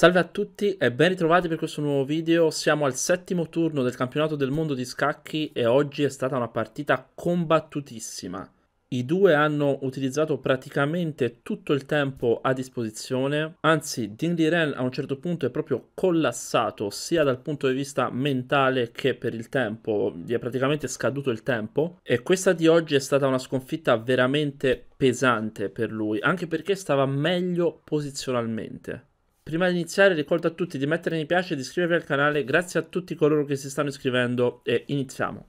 Salve a tutti e ben ritrovati per questo nuovo video. Siamo al settimo turno del campionato del mondo di scacchi e oggi è stata una partita combattutissima. I due hanno utilizzato praticamente tutto il tempo a disposizione, anzi Ding Ren a un certo punto è proprio collassato sia dal punto di vista mentale che per il tempo, gli è praticamente scaduto il tempo e questa di oggi è stata una sconfitta veramente pesante per lui, anche perché stava meglio posizionalmente. Prima di iniziare ricordo a tutti di mettere mi piace e di iscrivervi al canale, grazie a tutti coloro che si stanno iscrivendo e iniziamo.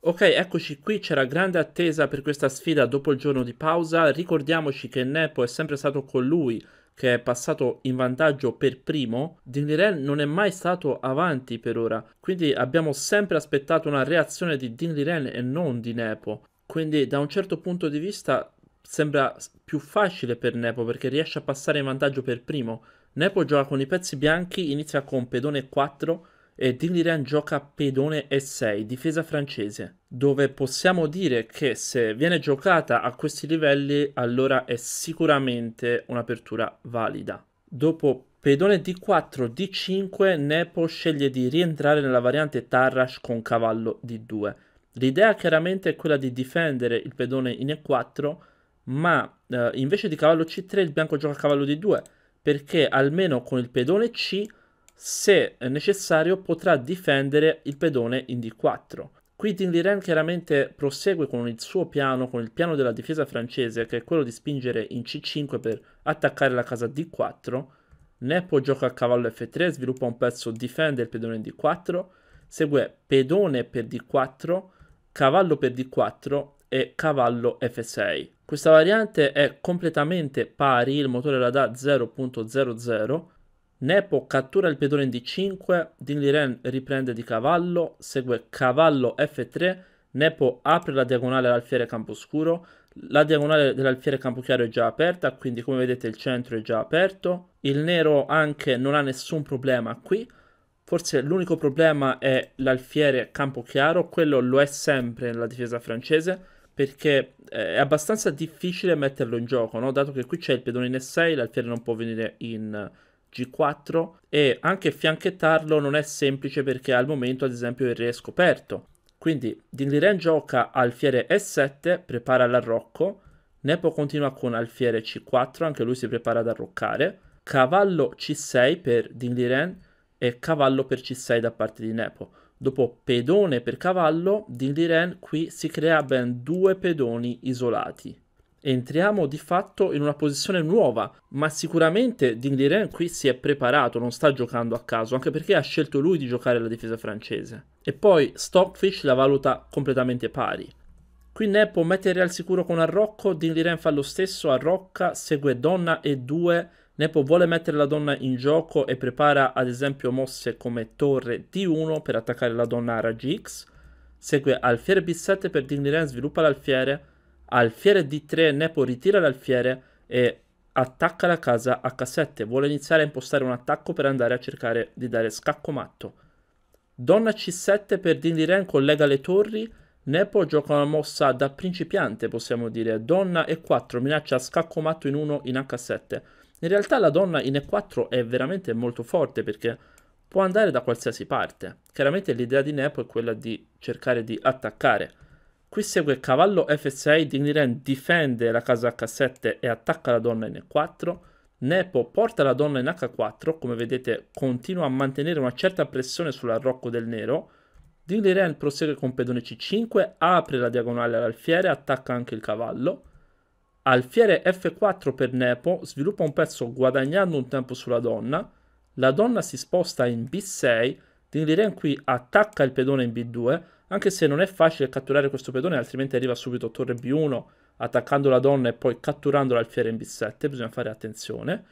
Ok, eccoci qui, c'era grande attesa per questa sfida dopo il giorno di pausa, ricordiamoci che Nepo è sempre stato con lui che è passato in vantaggio per primo, Dingliren non è mai stato avanti per ora, quindi abbiamo sempre aspettato una reazione di Dingliren e non di Nepo. Quindi da un certo punto di vista sembra più facile per Nepo perché riesce a passare in vantaggio per primo. Nepo gioca con i pezzi bianchi, inizia con pedone 4 e Dilliran gioca pedone E6, difesa francese, dove possiamo dire che se viene giocata a questi livelli allora è sicuramente un'apertura valida. Dopo pedone D4, D5, Nepo sceglie di rientrare nella variante Tarrash con cavallo D2 L'idea chiaramente è quella di difendere il pedone in E4, ma eh, invece di cavallo C3 il bianco gioca cavallo D2, perché almeno con il pedone C, se necessario, potrà difendere il pedone in D4. Qui Ding Liren chiaramente prosegue con il suo piano, con il piano della difesa francese, che è quello di spingere in C5 per attaccare la casa D4. Neppo gioca a cavallo F3, sviluppa un pezzo, difende il pedone in D4, segue pedone per D4, cavallo per D4 e cavallo F6. Questa variante è completamente pari, il motore la dà 0.00. Nepo cattura il pedone in D5, Liren riprende di cavallo, segue cavallo F3, Nepo apre la diagonale all'alfiere scuro, la diagonale dell'alfiere campo chiaro è già aperta, quindi come vedete il centro è già aperto. Il nero anche non ha nessun problema qui, Forse l'unico problema è l'alfiere Campochiaro, quello lo è sempre nella difesa francese perché eh, è abbastanza difficile metterlo in gioco, no? dato che qui c'è il pedone in E6, l'alfiere non può venire in G4 e anche fianchettarlo non è semplice perché al momento ad esempio il re è scoperto. Quindi Dinliren gioca alfiere E7, prepara l'arrocco, Nepo continua con alfiere C4, anche lui si prepara ad arroccare, cavallo C6 per Dinliren, e cavallo per c6 da parte di Nepo. Dopo pedone per cavallo, di Liren qui si crea ben due pedoni isolati. Entriamo di fatto in una posizione nuova, ma sicuramente Dingliren qui si è preparato, non sta giocando a caso, anche perché ha scelto lui di giocare la difesa francese. E poi Stockfish la valuta completamente pari. Qui Nepo mette il re al sicuro con Arrocco, Dingliren fa lo stesso, Arrocca, segue Donna e 2 Nepo vuole mettere la donna in gioco e prepara ad esempio mosse come torre D1 per attaccare la donna a raggi X, segue alfiere B7 per Digniren sviluppa l'alfiere, alfiere D3 Nepo ritira l'alfiere e attacca la casa H7, vuole iniziare a impostare un attacco per andare a cercare di dare scacco matto. Donna C7 per Dindiren collega le torri, Nepo gioca una mossa da principiante possiamo dire, Donna E4 minaccia scacco matto in 1 in H7, in realtà la donna in E4 è veramente molto forte perché può andare da qualsiasi parte. Chiaramente l'idea di Nepo è quella di cercare di attaccare. Qui segue cavallo F6, Digniren difende la casa H7 e attacca la donna in E4. Nepo porta la donna in H4, come vedete continua a mantenere una certa pressione sull'arrocco del nero. Digniren prosegue con pedone C5, apre la diagonale all'alfiere, attacca anche il cavallo. Alfiere F4 per Nepo sviluppa un pezzo guadagnando un tempo sulla donna, la donna si sposta in B6, Dingliren qui attacca il pedone in B2, anche se non è facile catturare questo pedone altrimenti arriva subito torre B1 attaccando la donna e poi catturando l'alfiere in B7, bisogna fare attenzione.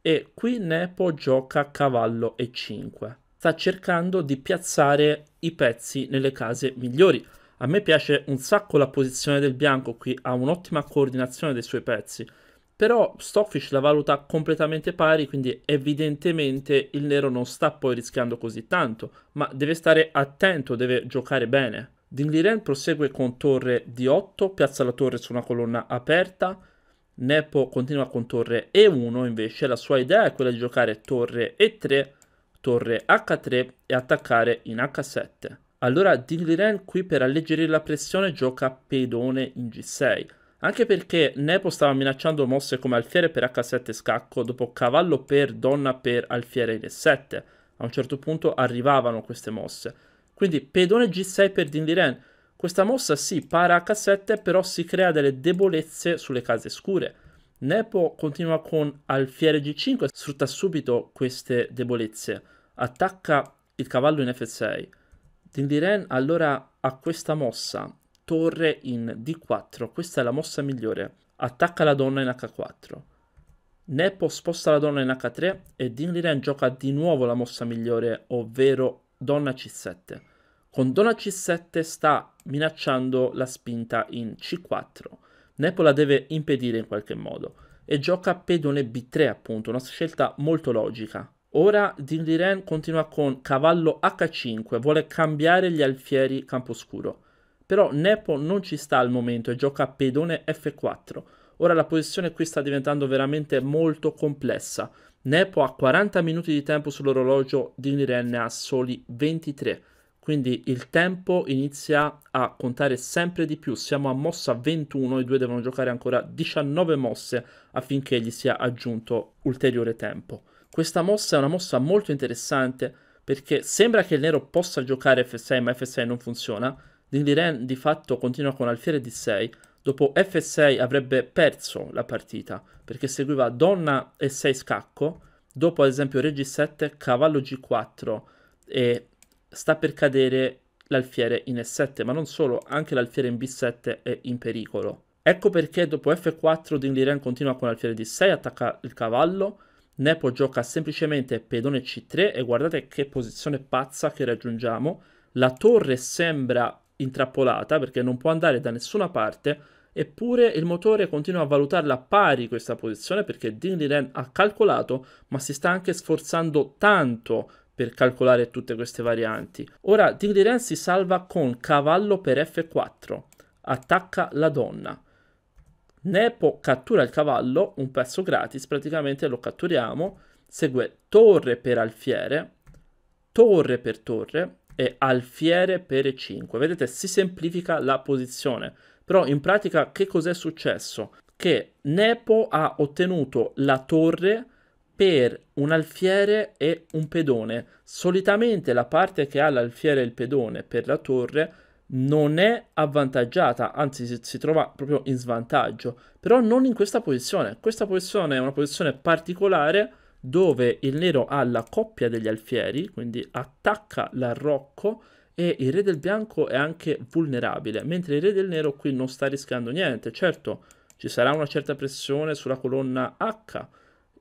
E qui Nepo gioca cavallo E5. Sta cercando di piazzare i pezzi nelle case migliori. A me piace un sacco la posizione del bianco qui, ha un'ottima coordinazione dei suoi pezzi, però Stockfish la valuta completamente pari, quindi evidentemente il nero non sta poi rischiando così tanto, ma deve stare attento, deve giocare bene. Dingliren prosegue con torre D8, piazza la torre su una colonna aperta, Nepo continua con torre E1 invece, la sua idea è quella di giocare torre E3, torre H3 e attaccare in H7. Allora Liren qui per alleggerire la pressione gioca pedone in G6, anche perché Nepo stava minacciando mosse come alfiere per H7 scacco, dopo cavallo per donna per alfiere in E7. A un certo punto arrivavano queste mosse. Quindi pedone G6 per Liren. Questa mossa si sì, para H7, però si crea delle debolezze sulle case scure. Nepo continua con alfiere G5, sfrutta subito queste debolezze. Attacca il cavallo in F6 Dindiren allora ha questa mossa, torre in D4, questa è la mossa migliore. Attacca la donna in H4. Nepo sposta la donna in H3 e Dindiren gioca di nuovo la mossa migliore, ovvero donna C7. Con donna C7 sta minacciando la spinta in C4. Nepo la deve impedire in qualche modo e gioca pedone B3 appunto, una scelta molto logica. Ora Dindiren continua con cavallo H5, vuole cambiare gli alfieri campo scuro. Però Nepo non ci sta al momento e gioca pedone F4. Ora la posizione qui sta diventando veramente molto complessa. Nepo ha 40 minuti di tempo sull'orologio, Dindiren ne ha soli 23. Quindi il tempo inizia a contare sempre di più. Siamo a mossa 21, i due devono giocare ancora 19 mosse affinché gli sia aggiunto ulteriore tempo. Questa mossa è una mossa molto interessante perché sembra che il nero possa giocare F6 ma F6 non funziona. Dindiren di fatto continua con alfiere D6. Dopo F6 avrebbe perso la partita perché seguiva donna e 6 scacco. Dopo ad esempio re G7, cavallo G4 e sta per cadere l'alfiere in E7, ma non solo, anche l'alfiere in B7 è in pericolo. Ecco perché dopo F4 Dingliren continua con alfiere D6, attacca il cavallo, Nepo gioca semplicemente pedone C3 e guardate che posizione pazza che raggiungiamo. La torre sembra intrappolata perché non può andare da nessuna parte, eppure il motore continua a valutarla pari questa posizione perché Ding Liren ha calcolato, ma si sta anche sforzando tanto per calcolare tutte queste varianti. Ora Ding Liren si salva con cavallo per F4, attacca la donna. Nepo cattura il cavallo, un pezzo gratis, praticamente lo catturiamo, segue torre per alfiere, torre per torre e alfiere per e5. Vedete, si semplifica la posizione, però in pratica che cos'è successo? Che Nepo ha ottenuto la torre per un alfiere e un pedone. Solitamente la parte che ha l'alfiere e il pedone per la torre non è avvantaggiata, anzi si, si, trova proprio in svantaggio, però non in questa posizione. Questa posizione è una posizione particolare dove il nero ha la coppia degli alfieri, quindi attacca l'arrocco e il re del bianco è anche vulnerabile, mentre il re del nero qui non sta rischiando niente. Certo, ci sarà una certa pressione sulla colonna H,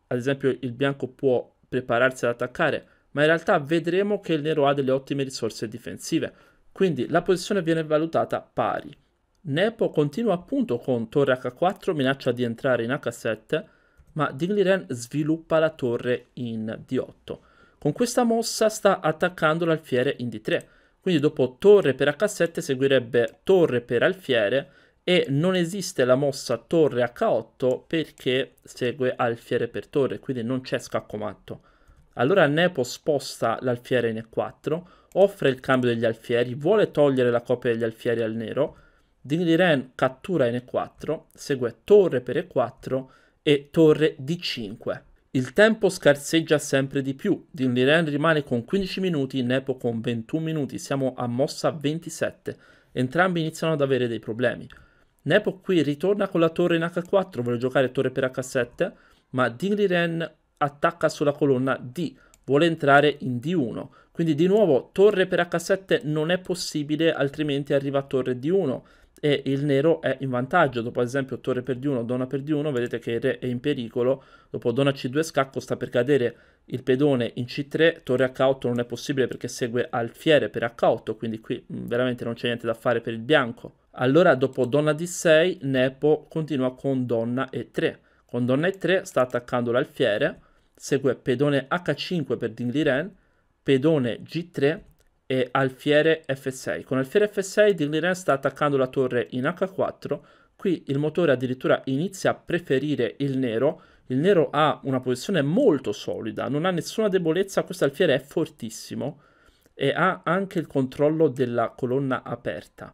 ad esempio il bianco può prepararsi ad attaccare, ma in realtà vedremo che il nero ha delle ottime risorse difensive quindi la posizione viene valutata pari. Nepo continua appunto con torre h4, minaccia di entrare in h7, ma Digliren sviluppa la torre in d8. Con questa mossa sta attaccando l'alfiere in d3, quindi dopo torre per h7 seguirebbe torre per alfiere e non esiste la mossa torre h8 perché segue alfiere per torre, quindi non c'è scacco matto. Allora Nepo sposta l'alfiere in E4, offre il cambio degli alfieri, vuole togliere la coppia degli alfieri al nero, Dingliren cattura in E4, segue torre per E4 e torre D5. Il tempo scarseggia sempre di più, Dingliren rimane con 15 minuti, Nepo con 21 minuti, siamo a mossa 27, entrambi iniziano ad avere dei problemi. Nepo qui ritorna con la torre in H4, vuole giocare torre per H7, ma Dingliren attacca sulla colonna D, vuole entrare in D1. Quindi di nuovo torre per H7 non è possibile, altrimenti arriva a torre D1 e il nero è in vantaggio. Dopo ad esempio torre per D1, donna per D1, vedete che il re è in pericolo. Dopo donna C2 scacco sta per cadere il pedone in C3, torre H8 non è possibile perché segue alfiere per H8, quindi qui mm, veramente non c'è niente da fare per il bianco. Allora dopo donna D6 Nepo continua con donna E3. Con donna E3 sta attaccando l'alfiere segue pedone H5 per Ding Dingliren, pedone G3 e alfiere F6. Con alfiere F6 Ding Dingliren sta attaccando la torre in H4, qui il motore addirittura inizia a preferire il nero, il nero ha una posizione molto solida, non ha nessuna debolezza, questo alfiere è fortissimo e ha anche il controllo della colonna aperta.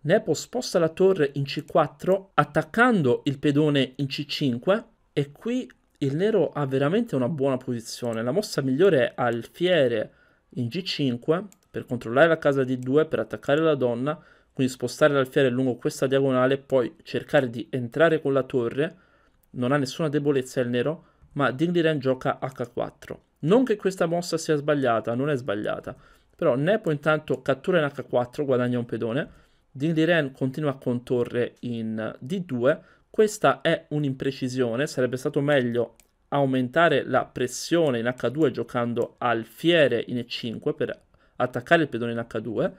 Nepo sposta la torre in C4 attaccando il pedone in C5 e qui il nero ha veramente una buona posizione. La mossa migliore è alfiere in G5 per controllare la casa d 2 per attaccare la donna, quindi spostare l'alfiere lungo questa diagonale, poi cercare di entrare con la torre. Non ha nessuna debolezza il nero, ma Ding Dingliren gioca H4. Non che questa mossa sia sbagliata, non è sbagliata, però Nepo intanto cattura in H4, guadagna un pedone, Ding Dingliren continua con torre in D2, questa è un'imprecisione, sarebbe stato meglio aumentare la pressione in H2 giocando alfiere in E5 per attaccare il pedone in H2,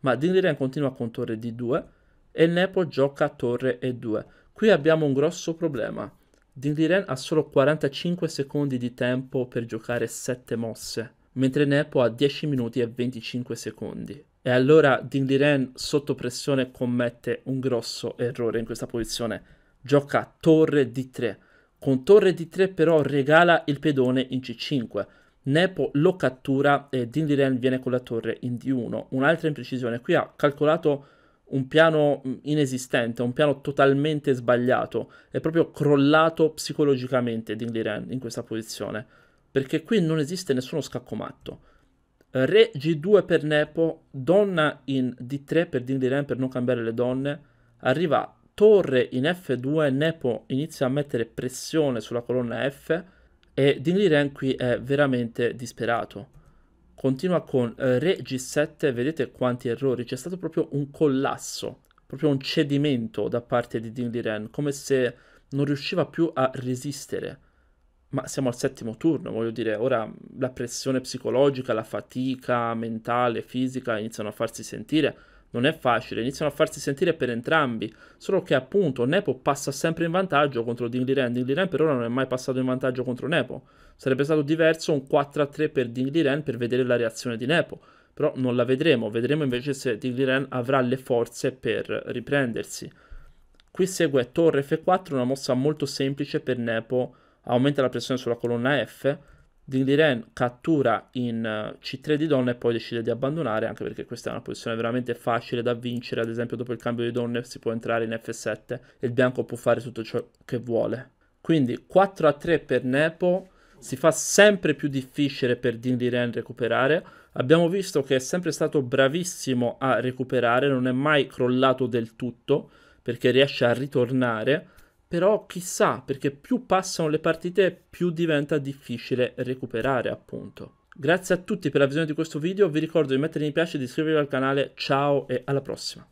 ma Dingrian continua con torre D2 e Nepo gioca torre E2. Qui abbiamo un grosso problema. Dingrian ha solo 45 secondi di tempo per giocare 7 mosse, mentre Nepo ha 10 minuti e 25 secondi. E allora Dingliren sotto pressione commette un grosso errore in questa posizione gioca torre d3. Con torre d3 però regala il pedone in c5. Nepo lo cattura e Dindiren viene con la torre in d1. Un'altra imprecisione. Qui ha calcolato un piano mm, inesistente, un piano totalmente sbagliato. È proprio crollato psicologicamente Dindiren in questa posizione. Perché qui non esiste nessuno scacco matto. Re g2 per Nepo, donna in d3 per Dindiren per non cambiare le donne. Arriva torre in F2 Nepo inizia a mettere pressione sulla colonna F e Dinli qui è veramente disperato. Continua con eh, Re G7, vedete quanti errori, c'è stato proprio un collasso, proprio un cedimento da parte di Dinli Ren, come se non riusciva più a resistere. Ma siamo al settimo turno, voglio dire, ora la pressione psicologica, la fatica mentale, fisica iniziano a farsi sentire non è facile, iniziano a farsi sentire per entrambi, solo che appunto Nepo passa sempre in vantaggio contro Dingliren, Dingliren per ora non è mai passato in vantaggio contro Nepo, sarebbe stato diverso un 4-3 per Dingliren per vedere la reazione di Nepo, però non la vedremo, vedremo invece se Dingliren avrà le forze per riprendersi. Qui segue Torre F4, una mossa molto semplice per Nepo, aumenta la pressione sulla colonna F, Liren cattura in eh, C3 di donna e poi decide di abbandonare, anche perché questa è una posizione veramente facile da vincere, ad esempio dopo il cambio di donne si può entrare in F7 e il bianco può fare tutto ciò che vuole. Quindi 4 a 3 per Nepo, si fa sempre più difficile per Liren recuperare, abbiamo visto che è sempre stato bravissimo a recuperare, non è mai crollato del tutto, perché riesce a ritornare, però chissà, perché più passano le partite, più diventa difficile recuperare, appunto. Grazie a tutti per la visione di questo video, vi ricordo di mettere mi piace, di iscrivervi al canale, ciao e alla prossima.